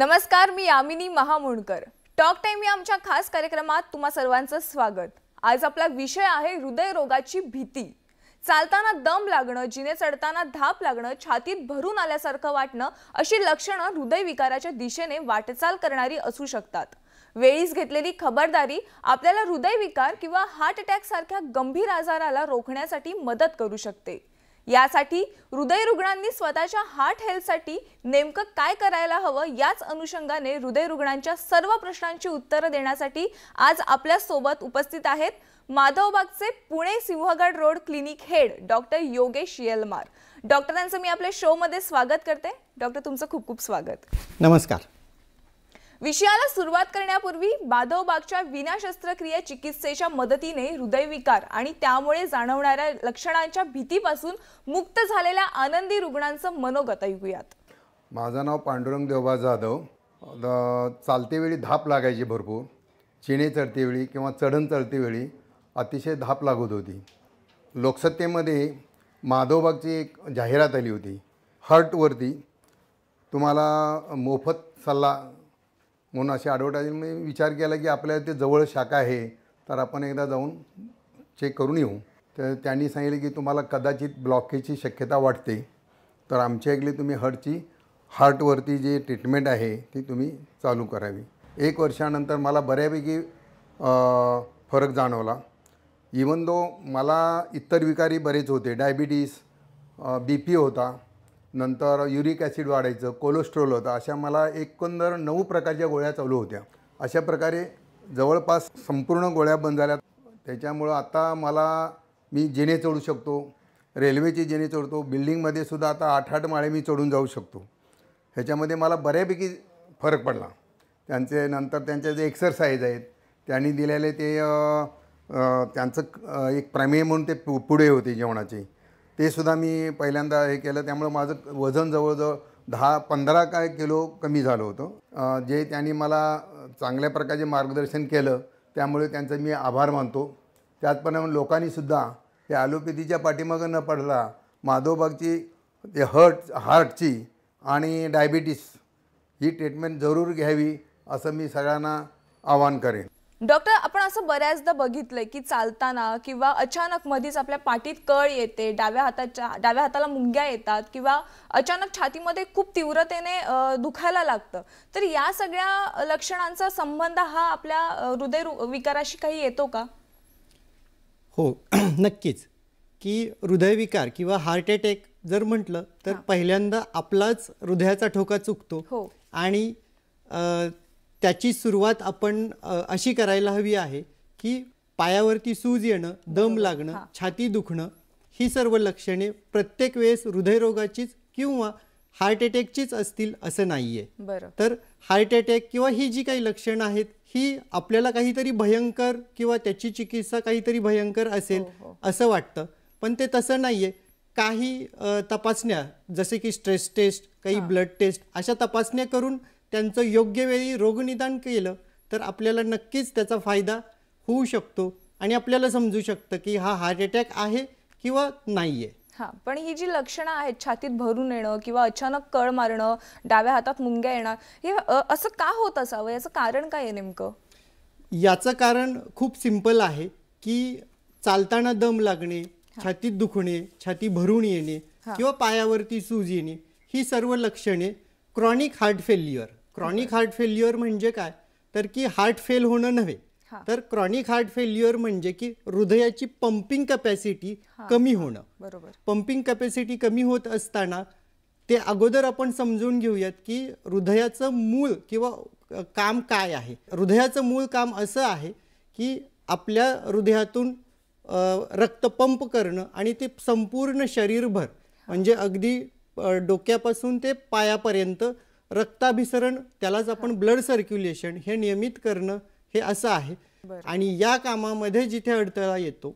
नमस्कार मी Yamini Mahamunkar talk time या आमच्या खास कार्यक्रमात तुम्हा सर्वांचं स्वागत आज आपला विषय आहे हृदयरोगाची भीती चालताना दम लागणं जिने चढताना धाप लागणं छातीत भरून आल्यासारखं वाटणं अशी लक्षणं हृदयविकाराच्या दिशेने वाटचाल करणारी असू शकतात वेळीच घेतलेली खबरदारी आपल्याला हृदयविकार किंवा हार्ट अटॅक सारख्या गंभीर आजाराला रोखण्यासाठी मदत करू शकते यासाठी हृदय रुग्णांनी स्वतःच्या हार्ट हेल्थसाठी नेमकं काय करायला हवं याच अनुषंगाने हृदय रुग्णांच्या सर्व प्रश्नांची उत्तरं देण्यासाठी आज आपल्या सोबत उपस्थित आहेत माधवबागचे Pune Sinhagad road clinic head doctor Yogesh Yelmar डॉक्टरांचं मी आपल्या शोमध्ये स्वागत करते डॉक्टर तुमचं खूप खूप स्वागत नमस्कार विषयाला सुरुवात करण्यापूर्वी बाधवबागच्या विना शस्त्रक्रिया चिकित्सेच्या मदतीने हृदयविकार आणि त्यामुळे जाणवणाऱ्या लक्षणांच्या भीतीपासून मुक्त झालेल्या आनंदी रुग्णांचं मनोगत ऐकूयात माझं नाव पांडुरंग देवबा जाधव चालतेवेळी धाप लागायची भरपूर चिणे वेळी किंवा चढण वेळी अतिशय धाप लागत होती लोकसत्तेमध्ये माधवबागची एक जाहिरात आली होती हर्टवरती तुम्हाला मोफत सल्ला म्हणून ॲडव्हर्टायझिंग ॲडव्हर्टायझिंगमध्ये विचार केला की आपल्या ते जवळ शाखा आहे तर आपण एकदा जाऊन चेक करून येऊ तर त्यांनी सांगितले की तुम्हाला कदाचित ब्लॉकेजची शक्यता वाटते तर आमच्या इकडे तुम्ही हर्टची हार्टवरती जे ट्रीटमेंट आहे ती तुम्ही चालू करावी एक वर्षानंतर मला बऱ्यापैकी फरक जाणवला इवन दो मला इतर विकारी बरेच होते डायबिटीस बी पी होता नंतर युरिक ॲसिड वाढायचं कोलेस्ट्रॉल होतं अशा मला एकंदर नऊ प्रकारच्या गोळ्या चालू होत्या अशा प्रकारे जवळपास संपूर्ण गोळ्या बंद झाल्या त्याच्यामुळं आता मला मी जिने चढू शकतो रेल्वेचे जेणे चढतो बिल्डिंगमध्ये सुद्धा आता आठ आठ माळे मी चढून जाऊ शकतो ह्याच्यामध्ये मला बऱ्यापैकी फरक पडला त्यांचे नंतर त्यांचे जे एक्सरसाइज आहेत त्यांनी दिलेले ते त्यांचं एक प्रमेय म्हणून ते पुढे होते जेवणाचे ते सुद्धा मी पहिल्यांदा हे केलं त्यामुळं माझं वजन जवळजवळ दहा पंधरा काय किलो कमी झालं होतं जे त्यांनी मला चांगल्या प्रकारचे मार्गदर्शन केलं त्यामुळे त्यांचं मी आभार मानतो त्याचप्रमाणे लोकांनीसुद्धा हे ॲलोपॅथीच्या पाठीमागं न पडला माधोबागची ते हर्ट हार्टची आणि डायबिटीस ही ट्रीटमेंट जरूर घ्यावी असं मी सगळ्यांना आवाहन करेन डॉक्टर आपण असं बऱ्याचदा बघितलंय की चालताना किंवा अचानक मध्येच आपल्या पाठीत कळ येते डाव्या हाताच्या डाव्या हाताला मुंग्या येतात किंवा अचानक छातीमध्ये खूप तीव्रतेने दुखायला लागतं तर या सगळ्या लक्षणांचा संबंध हा आपल्या हृदय विकाराशी काही येतो का हो नक्कीच की हृदयविकार किंवा हार्ट अटॅक जर म्हटलं तर पहिल्यांदा आपलाच हृदयाचा ठोका चुकतो हो आणि त्याची सुरुवात आपण अशी करायला हवी आहे की पायावरती सूज येणं दम लागणं छाती दुखणं ही सर्व लक्षणे प्रत्येक वेळेस हृदयरोगाचीच किंवा हार्ट अटॅकचीच असतील असं नाहीये तर हार्ट अटॅक किंवा ही जी काही लक्षणं आहेत ही आपल्याला काहीतरी भयंकर किंवा त्याची चिकित्सा काहीतरी भयंकर असेल हो, हो. असं वाटतं पण ते तसं नाहीये काही तपासण्या जसे की स्ट्रेस टेस्ट काही ब्लड टेस्ट अशा तपासण्या करून त्यांचं योग्य वेळी रोगनिदान केलं तर आपल्याला नक्कीच त्याचा फायदा होऊ शकतो आणि आपल्याला समजू शकतं की हा हार्ट अटॅक आहे किंवा नाही आहे हा पण ही जी लक्षणं आहेत छातीत भरून येणं किंवा अचानक कळ मारणं डाव्या हातात मुंग्या येणं हे असं का होत असावं याचं कारण काय आहे नेमकं याचं कारण खूप सिंपल आहे की चालताना दम लागणे छातीत दुखणे छाती भरून येणे किंवा पायावरती सूज येणे ही सर्व लक्षणे chronic heart failure chronic heart failure म्हणजे काय तर की हार्ट फेल होणं नव्हे तर क्रॉनिक हार्ट फेल्युअर म्हणजे की हृदयाची पंपिंग कपॅसिटी कमी होणं बरोबर पंपिंग कपॅसिटी कमी होत असताना ते अगोदर आपण समजून घेऊयात की हृदयाचं मूळ किंवा काम काय आहे हृदयाचं मूळ काम असं आहे की आपल्या हृदयातून रक्त पंप करणं आणि ते संपूर्ण शरीरभर म्हणजे अगदी डोक्यापासून ते पायापर्यंत रक्ताभिसरण त्यालाच आपण ब्लड सर्क्युलेशन हे नियमित करणं हे असं आहे आणि या कामामध्ये जिथे अडथळा येतो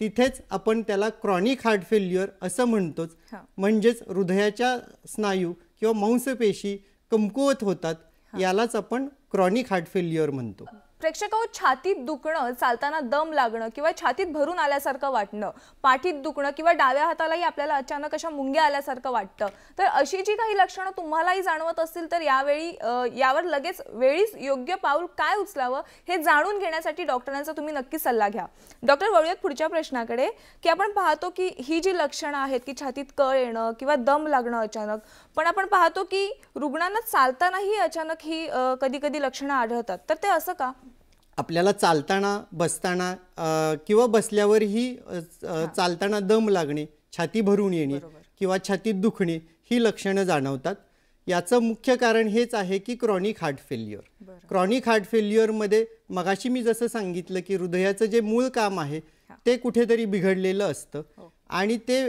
तिथेच आपण त्याला क्रॉनिक हार्ट फेल्युअर असं म्हणतोच म्हणजेच हृदयाच्या स्नायू किंवा मांसपेशी कमकुवत होतात यालाच आपण क्रॉनिक हार्ट फेल्युअर म्हणतो प्रेक्षकावर छातीत दुखणं चालताना दम लागणं किंवा छातीत भरून आल्यासारखं वाटणं पाठीत दुखणं किंवा डाव्या हातालाही आपल्याला अचानक अशा मुंग्या आल्यासारखं वाटतं तर अशी जी काही लक्षणं तुम्हालाही जाणवत असतील तर यावेळी यावर लगेच वेळीच योग्य पाऊल काय उचलावं हे जाणून घेण्यासाठी डॉक्टरांचा तुम्ही नक्की सल्ला घ्या डॉक्टर वळूयात पुढच्या प्रश्नाकडे की आपण पाहतो की ही जी लक्षणं आहेत की छातीत कळ येणं किंवा दम लागणं अचानक पण आपण पाहतो की रुग्णांना चालतानाही अचानक ही कधी कधी लक्षणं आढळतात तर ते असं का आपल्याला चालताना बसताना किंवा बसल्यावरही चालताना दम लागणे छाती भरून येणे किंवा छातीत दुखणे ही लक्षणं जाणवतात याचं मुख्य कारण हेच आहे की chronic heart failure chronic heart फेल्युअरमध्ये मगाशी मी जसं सांगितलं की हृदयाचं जे मूळ काम आहे ते कुठेतरी बिघडलेलं असतं हो. आणि ते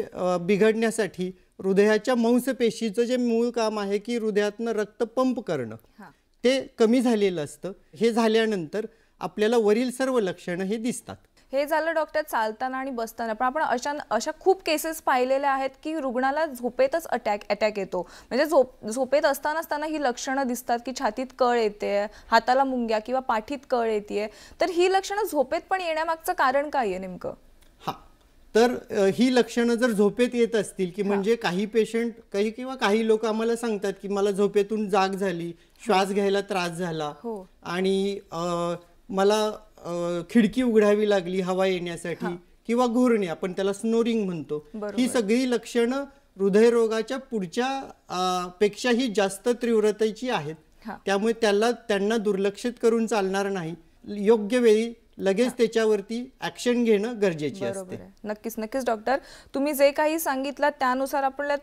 बिघडण्यासाठी हृदयाच्या मांसपेशीचं जे मूळ काम आहे की हृदयातनं रक्त पंप करणं ते कमी झालेलं असतं हे झाल्यानंतर आपल्याला वरील सर्व लक्षणं हे दिसतात हे झालं डॉक्टर चालताना आणि बसताना पण आपण अशा अशा खूप केसेस पाहिलेल्या आहेत की रुग्णाला झोपेतच अटॅक अटॅक येतो म्हणजे झोप झोपेत असतानाच त्यांना ही लक्षणं दिसतात की छातीत कळ येते हाताला मुंग्या किंवा पाठीत कळ येते तर ही लक्षणं झोपेत पण येण्यामागचं कारण काय आहे नेमकं तर ही लक्षणं जर झोपेत येत असतील की म्हणजे काही पेशंट काही किंवा काही लोक आम्हाला सांगतात की मला झोपेतून जाग झाली श्वास हो. घ्यायला त्रास झाला हो. आणि मला खिडकी उघडावी लागली हवा येण्यासाठी किंवा घोरणे आपण त्याला स्नोरिंग म्हणतो ही सगळी लक्षणं हृदयरोगाच्या पुढच्या पेक्षाही जास्त तीव्रतेची आहेत त्यामुळे त्याला त्यांना दुर्लक्षित करून चालणार नाही योग्य वेळी लगेच त्याच्यावरती ऍक्शन घेणं गरजेची असते नक्कीच नक्कीच डॉक्टर तुम्ही जे काही सांगितलं त्यानुसार आपल्याला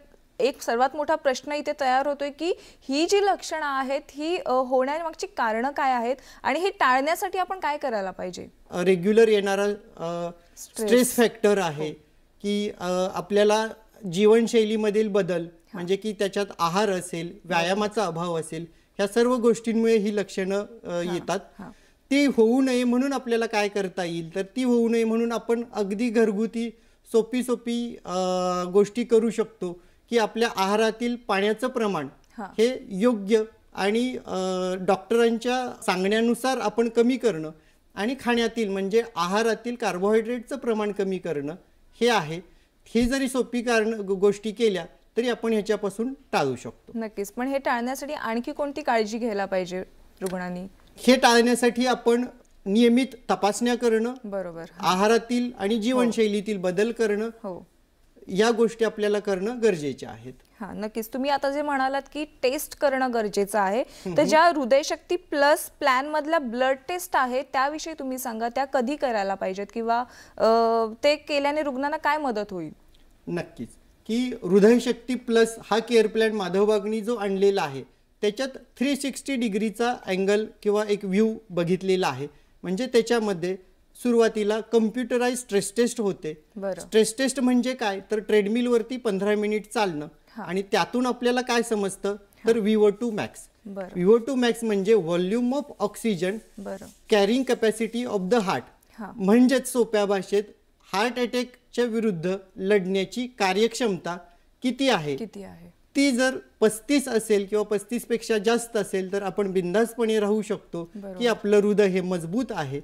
एक सर्वात मोठा प्रश्न इथे तयार होतोय की ही जी लक्षणं आहेत ही होण्यामागची कारणं काय आहेत आणि हे टाळण्यासाठी आपण काय करायला पाहिजे रेग्युलर येणारा स्ट्रेस, फॅक्टर आहे हो. की आपल्याला जीवनशैलीमधील बदल म्हणजे की त्याच्यात आहार असेल व्यायामाचा अभाव असेल ह्या सर्व गोष्टींमुळे ही लक्षणं येतात ते होऊ नये म्हणून आपल्याला काय करता येईल तर ती होऊ नये म्हणून आपण अगदी घरगुती सोपी सोपी गोष्टी करू शकतो की आपल्या आहारातील पाण्याचं प्रमाण हे योग्य आणि डॉक्टरांच्या सांगण्यानुसार आपण कमी करणं आणि खाण्यातील म्हणजे आहारातील कार्बोहायड्रेटचं प्रमाण कमी करणं हे आहे हे जरी सोपी कारण गोष्टी केल्या तरी आपण ह्याच्यापासून टाळू शकतो नक्कीच पण हे टाळण्यासाठी आणखी कोणती काळजी घ्यायला पाहिजे रुग्णांनी हे टाळण्यासाठी आपण नियमित तपासण्या करणं बरोबर आहारातील आणि हो. जीवनशैलीतील बदल करणं हो या गोष्टी आपल्याला करणं गरजेचे आहेत हा नक्कीच तुम्ही आता जे म्हणालात की टेस्ट करणं गरजेचं आहे तर ज्या हृदयशक्ती प्लस प्लॅन मधल्या ब्लड टेस्ट आहे त्याविषयी तुम्ही सांगा त्या कधी करायला पाहिजेत किंवा ते केल्याने रुग्णांना काय मदत होईल नक्कीच की हृदयशक्ती प्लस हा केअर प्लॅन माधव जो आणलेला आहे त्याच्यात थ्री सिक्स्टी डिग्रीचा अँगल किंवा एक व्ह्यू बघितलेला आहे म्हणजे त्याच्यामध्ये सुरुवातीला कम्प्युटराईज स्ट्रेस टेस्ट होते स्ट्रेस टेस्ट म्हणजे काय तर ट्रेडमिलवरती पंधरा मिनिट चालणं आणि त्यातून आपल्याला काय समजतं तर V O two max V O two max म्हणजे volume of oxygen carrying capacity of the heart म्हणजेच सोप्या भाषेत हार्ट अटॅकच्या विरुद्ध लढण्याची कार्यक्षमता किती आहे किती आहे ती जर पस्तीस असेल किंवा पेक्षा जास्त असेल तर आपण बिंदासपणे राहू शकतो की आपलं हृदय हे मजबूत आहे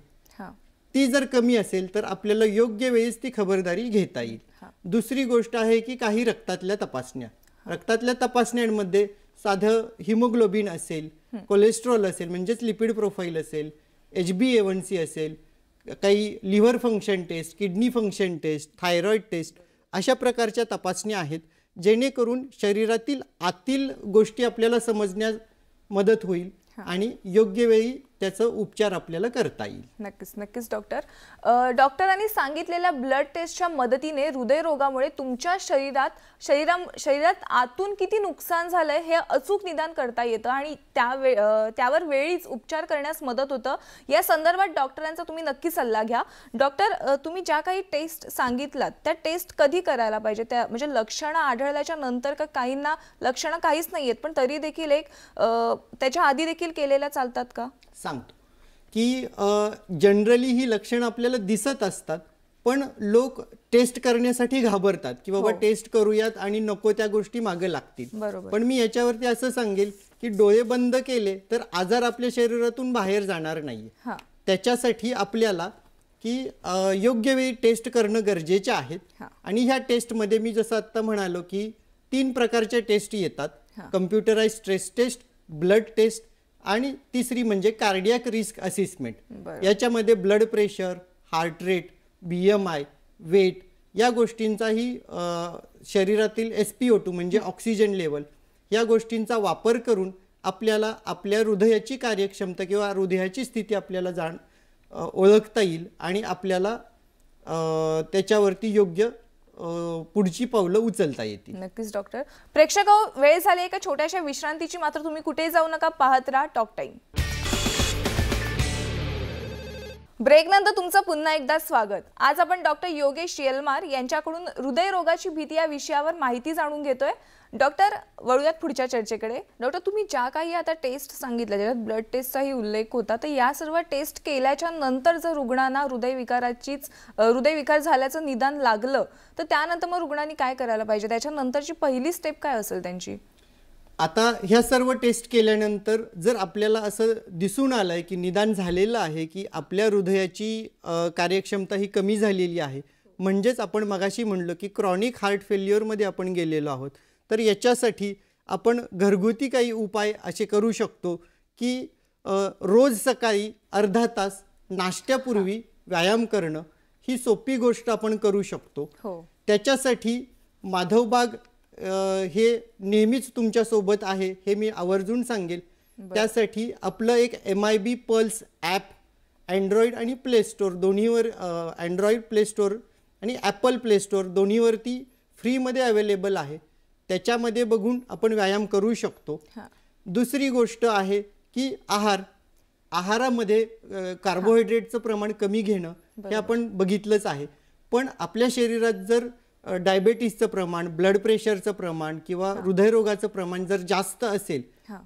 ती जर कमी असेल तर आपल्याला योग्य वेळेस ती खबरदारी घेता येईल दुसरी गोष्ट आहे की काही रक्तातल्या तपासण्या रक्तातल्या तपासण्यांमध्ये साधं हिमोग्लोबिन असेल कोलेस्ट्रॉल असेल म्हणजेच लिपिड प्रोफाईल असेल एच बी सी असेल काही liver function test kidney function test thyroid test अशा प्रकारच्या तपासण्या आहेत जेणेकरून शरीरातील आतील गोष्टी आपल्याला समजण्यास मदत होईल आणि योग्य वेळी त्याचं उपचार आपल्याला करता येईल नक्कीच नक्कीच डॉक्टर डॉक्टरांनी सांगितलेल्या ब्लड टेस्टच्या मदतीने हृदयरोगामुळे तुमच्या शरीरात शरीरा शरीरात आतून किती नुकसान झालंय हे अचूक निदान करता येतं आणि त्या त्यावर वेळीच उपचार करण्यास मदत होतं या संदर्भात डॉक्टरांचा तुम्ही नक्की सल्ला घ्या डॉक्टर तुम्ही ज्या काही टेस्ट सांगितलात त्या टेस्ट कधी करायला पाहिजे त्या म्हणजे लक्षणं आढळल्याच्या नंतर काहींना लक्षणं काहीच नाही आहेत पण तरी देखील एक त्याच्या आधी देखील केलेल्या चालतात का सांगतो की जनरली ही लक्षणं आपल्याला दिसत असतात पण लोक टेस्ट करण्यासाठी घाबरतात की बाबा टेस्ट हो. करूयात आणि नको त्या गोष्टी मागे लागतील पण मी याच्यावरती असं सांगेल की डोळे बंद केले तर आजार आपल्या शरीरातून बाहेर जाणार नाही त्याच्यासाठी आपल्याला की योग्य वेळी टेस्ट करणं गरजेचे आहेत आणि ह्या टेस्टमध्ये मी जसं आत्ता म्हणालो की तीन प्रकारच्या टेस्ट येतात computerise stress test blood test आणि तिसरी म्हणजे कार्डियक रिस्क असेसमेंट याच्यामध्ये blood pressure heart rate B M I weight या गोष्टींचाही शरीरातील एस पी ओ टू म्हणजे ऑक्सिजन लेवल या गोष्टींचा वापर करून आपल्याला आपल्या हृदयाची कार्यक्षमता किंवा हृदयाची स्थिती आपल्याला जाण ओळखता येईल आणि आपल्याला त्याच्यावरती योग्य पुढची पावलं उचलता येतील नक्कीच डॉक्टर प्रेक्षक हो, वेळ झाली एका छोट्याशा विश्रांतीची मात्र तुम्ही कुठे जाऊ नका पाहत राहा टॉक टाइम ब्रेकनंतर तुमचं पुन्हा एकदा स्वागत आज आपण डॉक्टर योगेश येलमार यांच्याकडून हृदयरोगाची भीती या विषयावर माहिती जाणून घेतोय डॉक्टर वळूयात पुढच्या चर्चेकडे डॉक्टर तुम्ही ज्या काही आता टेस्ट सांगितल्या ज्याच्यात ब्लड टेस्टचाही उल्लेख होता तर या सर्व टेस्ट केल्याच्या नंतर जर रुग्णांना हृदयविकाराचीच हृदयविकार झाल्याचं निदान लागलं तर त्यानंतर मग रुग्णांनी काय करायला पाहिजे त्याच्यानंतरची पहिली स्टेप काय असेल त्यांची आता ह्या सर्व टेस्ट केल्यानंतर जर आपल्याला असं दिसून आलं आहे की निदान झालेलं आहे की आपल्या हृदयाची कार्यक्षमता ही कमी झालेली आहे म्हणजेच आपण मगाशी म्हणलो की क्रॉनिक हार्ट फेल्युअरमध्ये आपण गेलेलो आहोत तर याच्यासाठी आपण घरगुती काही उपाय असे करू शकतो की रोज सकाळी अर्धा तास नाश्त्यापूर्वी व्यायाम करणं ही सोपी गोष्ट आपण करू शकतो हो त्याच्यासाठी माधवबाग हे नेहमीच तुमच्यासोबत आहे हे मी आवर्जून सांगेल त्यासाठी आपलं एक M I B pulse app Android आणि प्ले स्टोअर दोन्हीवर अँड्रॉइड प्ले स्टोअर आणि ॲपल प्ले स्टोअर दोन्हीवरती फ्रीमध्ये अवेलेबल आहे त्याच्यामध्ये बघून आपण व्यायाम करू शकतो दुसरी गोष्ट आहे की आहार आहारामध्ये कार्बोहायड्रेटचं प्रमाण कमी घेणं हे आपण बघितलंच आहे पण आपल्या शरीरात जर डायबेटीसचं प्रमाण ब्लड प्रेशरचं प्रमाण किंवा हृदयरोगाचं प्रमाण जर जास्त असेल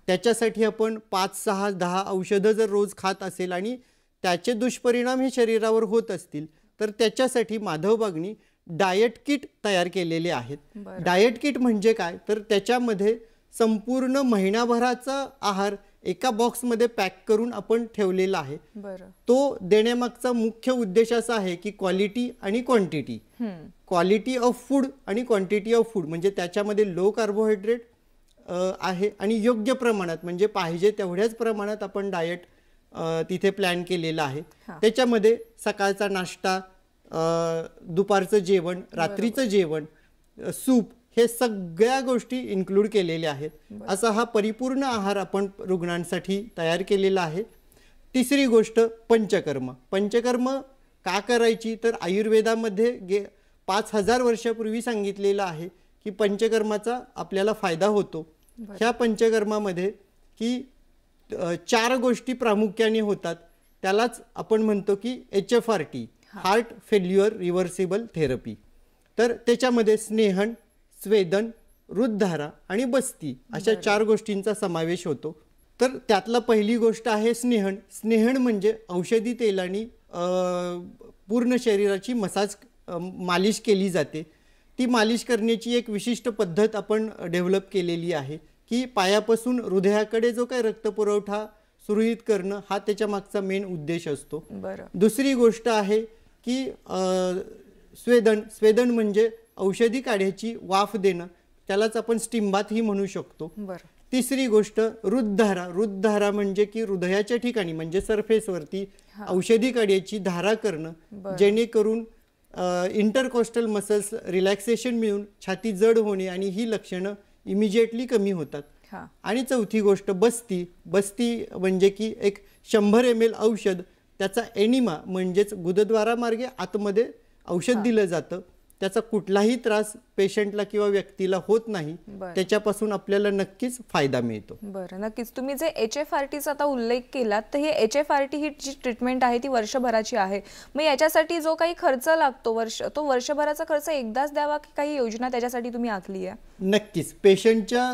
त्याच्यासाठी आपण पाच सहा दहा औषधं जर रोज खात असेल आणि त्याचे दुष्परिणाम हे शरीरावर होत असतील तर त्याच्यासाठी माधव बागणी डायट किट तयार केलेले आहेत डायट किट म्हणजे काय तर त्याच्यामध्ये संपूर्ण महिनाभराचा आहार एका बॉक्समध्ये पॅक करून आपण ठेवलेला आहे तो देण्यामागचा मुख्य उद्देश असा आहे की क्वालिटी आणि क्वांटिटी क्वालिटी ऑफ फूड आणि क्वांटिटी ऑफ फूड म्हणजे त्याच्यामध्ये लो कार्बोहायड्रेट आहे आणि योग्य प्रमाणात म्हणजे पाहिजे तेवढ्याच प्रमाणात आपण डाएट तिथे प्लॅन केलेला आहे त्याच्यामध्ये सकाळचा नाश्ता दुपारचं जेवण रात्रीचं जेवण सूप हे सगळ्या गोष्टी इन्क्लूड केलेल्या आहेत असा हा परिपूर्ण आहार आपण रुग्णांसाठी तयार केलेला आहे तिसरी गोष्ट पंचकर्म पंचकर्म का करायची तर आयुर्वेदामध्ये गे पाच हजार वर्षापूर्वी सांगितलेलं आहे की पंचकर्माचा आपल्याला फायदा होतो ह्या पंचकर्मामध्ये की चार गोष्टी प्रामुख्याने होतात त्यालाच आपण म्हणतो की H F R T heart failure reversible therapy तर त्याच्यामध्ये स्नेहन स्वेदन रुद्धारा आणि बस्ती अशा चार गोष्टींचा समावेश होतो तर त्यातला पहिली गोष्ट आहे स्नेहण स्नेहण म्हणजे औषधी तेलाने पूर्ण शरीराची मसाज मालिश केली जाते ती मालिश करण्याची एक विशिष्ट पद्धत आपण डेव्हलप केलेली आहे की पायापासून हृदयाकडे जो काही रक्तपुरवठा सुरळीत करणं हा त्याच्या मागचा मेन उद्देश असतो दुसरी गोष्ट आहे की स्वेदन स्वेदन म्हणजे औषधी काढ्याची वाफ देणं त्यालाच आपण स्टिंबात ही म्हणू शकतो तिसरी गोष्ट हृदधारा रुद्धारा म्हणजे की हृदयाच्या ठिकाणी म्हणजे सरफेसवरती औषधी काढ्याची धारा करणं जेणेकरून इंटरकोस्टल मसल्स रिलॅक्सेशन मिळून छाती जड होणे आणि ही लक्षणं इमिजिएटली कमी होतात आणि चौथी गोष्ट बस्ती बस्ती म्हणजे की एक शंभर एम एल औषध त्याचा एनिमा म्हणजेच गुदद्वारामार्गे आतमध्ये औषध दिलं जातं त्याचा कुठलाही त्रास पेशंटला किंवा व्यक्तीला होत नाही त्याच्यापासून आपल्याला नक्कीच फायदा मिळतो बरं नक्कीच तुम्ही जे एच एफ आर टीचा आता उल्लेख केला तर हे एच एफ आर टी ही जी ट्रीटमेंट आहे ती वर्षभराची आहे मग याच्यासाठी जो काही खर्च लागतो वर्ष तो वर्षभराचा खर्च एकदाच द्यावा की काही योजना त्याच्यासाठी तुम्ही आखली आहे नक्कीच पेशंटच्या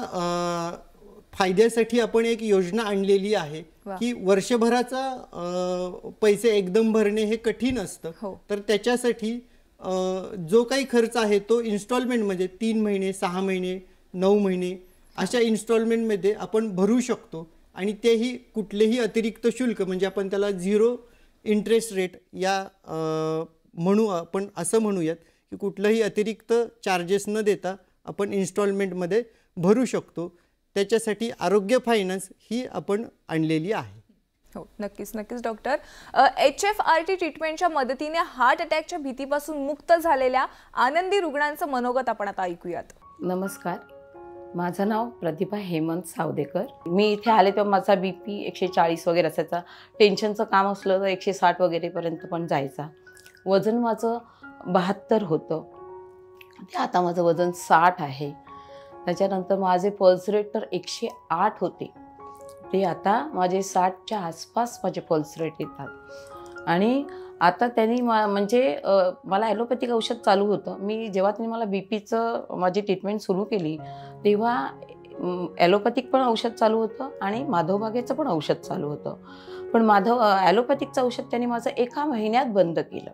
फायद्यासाठी आपण एक योजना आणलेली आहे की वर्षभराचा पैसे एकदम भरणे हे कठीण असतं हो. तर त्याच्यासाठी जो काही खर्च आहे तो इन्स्टॉलमेंट म्हणजे तीन महिने सहा महिने नऊ महिने अशा इन्स्टॉलमेंटमध्ये आपण भरू शकतो आणि तेही कुठलेही अतिरिक्त शुल्क म्हणजे आपण त्याला झिरो इंटरेस्ट रेट या म्हणू आपण असं म्हणूयात की कुठलंही अतिरिक्त चार्जेस न देता आपण इन्स्टॉलमेंटमध्ये भरू शकतो त्याच्यासाठी आरोग्य फायनान्स ही आपण आणलेली आहे हो नक्कीच नक्कीच doctor H F R T ट्रीटमेंटच्या मदतीने हार्ट अटॅकच्या भीतीपासून मुक्त झालेल्या आनंदी रुग्णांचं मनोगत आपण आता ऐकूयात नमस्कार माझं नाव प्रतिभा हेमंत सावदेकर मी इथे आले तेव्हा माझा बी पी एकशे चाळीस वगैरे असायचा टेन्शनचं काम असलं तर एकशे साठ वगैरेपर्यंत पण जायचा वजन माझं बहात्तर होतं ते आता माझं वजन साठ आहे त्याच्यानंतर माझे पल्स रेट तर एकशे आठ होते ते आता माझे साठच्या आसपास माझे पल्स रेट येतात आणि आता त्यांनी मा म्हणजे मला ॲलोपॅथिक औषध चालू होतं मी जेव्हा त्यांनी मला बी पीचं माझी ट्रीटमेंट सुरू केली तेव्हा ॲलोपॅथिक पण औषध चालू होतं आणि माधवबागेचं पण औषध चालू होतं पण माधव ॲलोपॅथिकचं औषध त्यांनी माझं एका महिन्यात बंद केलं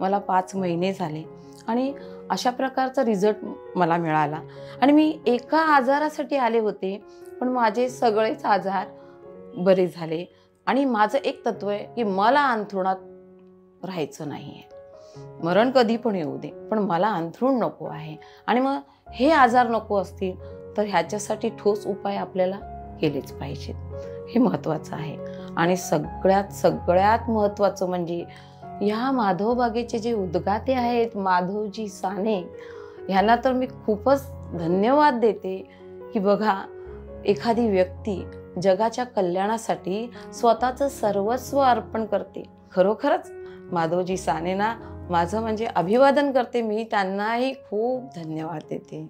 मला पाच महिने झाले आणि अशा प्रकारचा रिझल्ट मला मिळाला आणि मी एका आजारासाठी आले होते पण माझे सगळेच आजार बरे झाले आणि माझं एक तत्व आहे की मला अंथरुणात राहायचं नाही आहे मरण कधी पण येऊ दे पण मला अंथरूण नको आहे आणि मग हे आजार नको असतील तर ह्याच्यासाठी ठोस उपाय आपल्याला केलेच पाहिजेत हे महत्त्वाचं आहे आणि सगळ्यात सगळ्यात महत्त्वाचं म्हणजे ह्या माधव बागेचे जे उद्गाते आहेत माधवजी साने ह्यांना तर मी खूपच धन्यवाद देते की बघा एखादी व्यक्ती जगाच्या कल्याणासाठी स्वतःचं सर्वस्व अर्पण करते खरोखरच माधवजी सानेना माझं म्हणजे अभिवादन करते मी त्यांनाही खूप धन्यवाद देते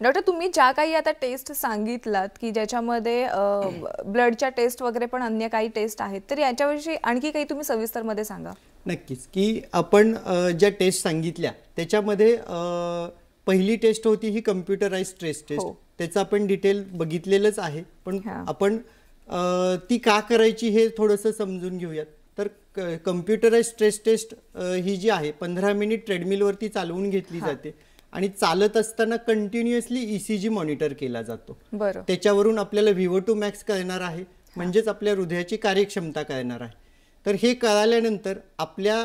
डॉक्टर तुम्ही ज्या काही आता टेस्ट सांगितलात की ज्याच्यामध्ये ब्लडच्या टेस्ट वगैरे पण अन्य काही टेस्ट आहेत तर याच्याविषयी आणखी काही तुम्ही सविस्तर मध्ये सांगा नक्कीच की आपण ज्या टेस्ट सांगितल्या त्याच्यामध्ये पहिली टेस्ट होती ही कम्प्युटराइज स्ट्रेस टेस्ट त्याचं आपण डिटेल बघितलेलंच आहे पण आपण ती का करायची हे थोडंसं समजून घेऊयात तर कम्प्युटराइज स्ट्रेस टेस्ट ही जी आहे पंधरा मिनिट ट्रेडमिलवरती चालवून घेतली जाते आणि चालत असताना कंटिन्युअसली ईसीजी मॉनिटर केला जातो त्याच्यावरून आपल्याला व्हिवो टू मॅक्स कळणार आहे म्हणजेच आपल्या हृदयाची कार्यक्षमता कळणार आहे तर हे कळाल्यानंतर आपल्या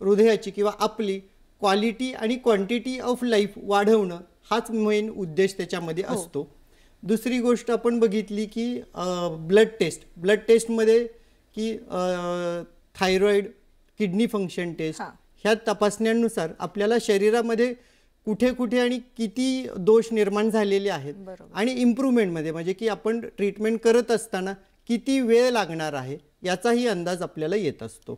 हृदयाची किंवा आपली क्वालिटी आणि क्वांटिटी ऑफ लाईफ वाढवणं हाच मेन उद्देश त्याच्यामध्ये हो. असतो दुसरी गोष्ट आपण बघितली की ब्लड टेस्ट ब्लड टेस्टमध्ये की थायरॉइड किडनी फंक्शन टेस्ट ह्या तपासण्यांनुसार आपल्याला शरीरामध्ये कुठे कुठे आणि किती दोष निर्माण झालेले आहेत आणि इम्प्रूव्हमेंटमध्ये म्हणजे की आपण ट्रीटमेंट करत असताना किती वेळ लागणार आहे याचाही अंदाज आपल्याला येत असतो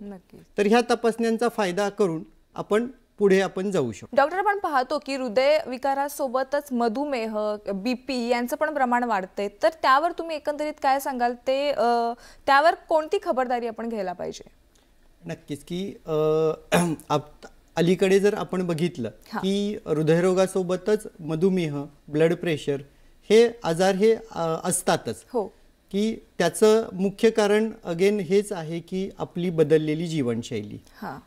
तर ह्या तपासण्यांचा फायदा करून आपण पुढे आपण जाऊ शकतो डॉक्टर आपण पाहतो की हृदय विकारासोबतच मधुमेह बीपी यांचं पण प्रमाण वाढते तर त्यावर तुम्ही एकंदरीत काय सांगाल ते त्यावर कोणती खबरदारी आपण घ्यायला पाहिजे नक्कीच की अलीकडे जर आपण बघितलं की हृदयरोगासोबतच मधुमेह ब्लड प्रेशर हे आजार हे असतातच हो की त्याचं मुख्य कारण अगेन हेच आहे की आपली बदललेली जीवनशैली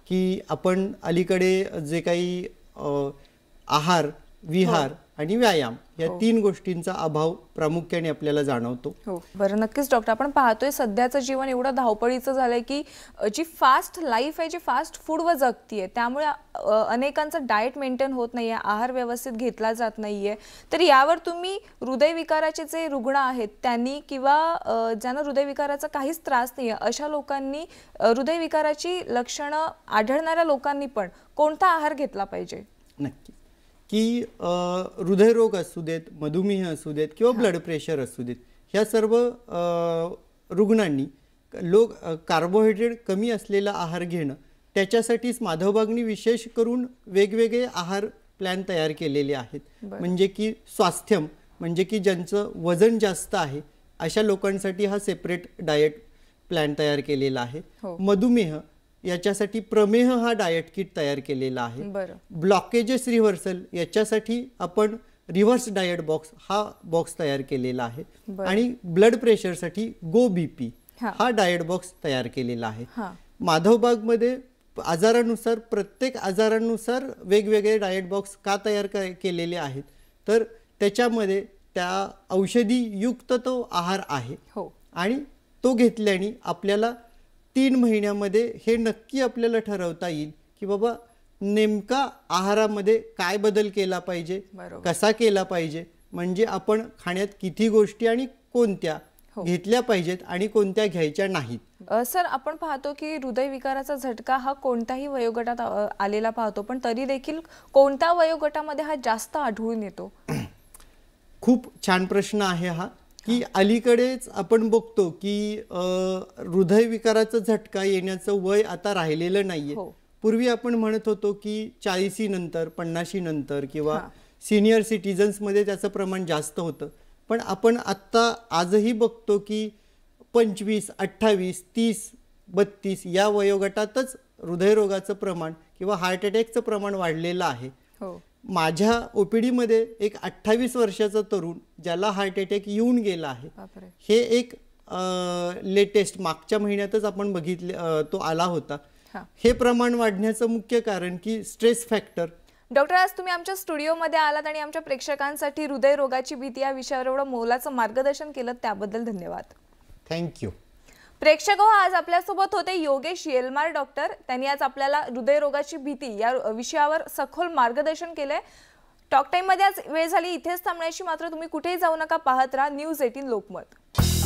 की आपण अलीकडे जे काही आहार विहार हो. आणि व्यायाम या हो. तीन गोष्टींचा अभाव प्रामुख्याने आपल्याला जाणवतो हो बरं नक्कीच डॉक्टर आपण पाहतोय सध्याचं जीवन एवढं धावपळीचं झालंय की जी फास्ट लाईफ आहे जी फास्ट फूड व आहे त्यामुळे अनेकांचा डाएट मेंटेन होत नाहीये आहार व्यवस्थित घेतला जात नाहीये तर यावर तुम्ही हृदयविकाराचे जे रुग्ण आहेत त्यांनी किंवा ज्यांना हृदयविकाराचा काहीच त्रास नाहीये अशा लोकांनी हृदयविकाराची लक्षणं आढळणाऱ्या लोकांनी पण कोणता आहार घेतला पाहिजे नक्की की हृदयरोग असू देत मधुमेह असू देत किंवा ब्लड प्रेशर असू देत ह्या सर्व रुग्णांनी लोक कार्बोहायड्रेट कमी असलेला आहार घेणं त्याच्यासाठीच माधवबागनी विशेष करून वेगवेगळे आहार प्लॅन तयार केलेले आहेत म्हणजे की स्वास्थ्यम म्हणजे की ज्यांचं वजन जास्त आहे अशा लोकांसाठी हा सेपरेट डाएट प्लॅन तयार केलेला आहे हो. मधुमेह याच्यासाठी प्रमेह हा डायट किट तयार केलेला आहे ब्लॉकेजेस रिव्हर्सल याच्यासाठी आपण रिव्हर्स डायट बॉक्स हा बॉक्स तयार केलेला आहे आणि ब्लड प्रेशरसाठी गो बीपी हा डायट बॉक्स तयार केलेला आहे माधवबाग मध्ये आजारानुसार प्रत्येक आजारानुसार वेगवेगळे डायट बॉक्स का तयार केलेले आहेत तर त्याच्यामध्ये त्या औषधीयुक्त तो आहार आहे हो आणि तो घेतल्याने आपल्याला तीन महिन्यामध्ये हे नक्की आपल्याला ठरवता येईल की बाबा नेमका आहारामध्ये काय बदल केला पाहिजे कसा केला पाहिजे म्हणजे आपण खाण्यात किती गोष्टी आणि कोणत्या हो. घेतल्या पाहिजेत आणि कोणत्या घ्यायच्या नाहीत सर आपण पाहतो की हृदयविकाराचा झटका हा कोणत्याही वयोगटात आलेला पाहतो पण तरी देखील कोणत्या वयोगटामध्ये हा जास्त आढळून येतो खूप छान प्रश्न आहे हा की अलीकडेच आपण बघतो की हृदयविकाराचा झटका येण्याचं वय आता राहिलेलं नाहीये हो. पूर्वी आपण म्हणत होतो की चाळीसी नंतर पन्नाशी नंतर किंवा सिनियर मध्ये त्याचं प्रमाण जास्त होतं पण आपण आता आजही बघतो की पंचवीस अठ्ठावीस तीस बत्तीस या वयोगटातच हृदयरोगाचं प्रमाण किंवा हार्ट अटॅकचं प्रमाण वाढलेलं आहे हो माझ्या ओपीडी मध्ये एक अठ्ठावीस वर्षाचा तरुण ज्याला हार्ट अटॅक येऊन गेला आहे हे एक लेटेस्ट मागच्या महिन्यातच आपण बघितले तो आला होता हे प्रमाण वाढण्याचं मुख्य कारण की स्ट्रेस फॅक्टर डॉक्टर आज तुम्ही आमच्या स्टुडिओमध्ये आलात आणि आमच्या प्रेक्षकांसाठी हृदयरोगाची भीती या विषयावर एवढं मोलाचं मार्गदर्शन केलं त्याबद्दल धन्यवाद थँक्यू प्रेक्षक हो, आज आपल्यासोबत होते योगेश येलमार डॉक्टर त्यांनी आज आपल्याला हृदयरोगाची भीती या विषयावर सखोल मार्गदर्शन केलंय टॉक टाइममध्ये आज वेळ झाली इथेच थांबण्याची मात्र तुम्ही कुठेही जाऊ नका पाहत राहा न्यूज एटीन लोकमत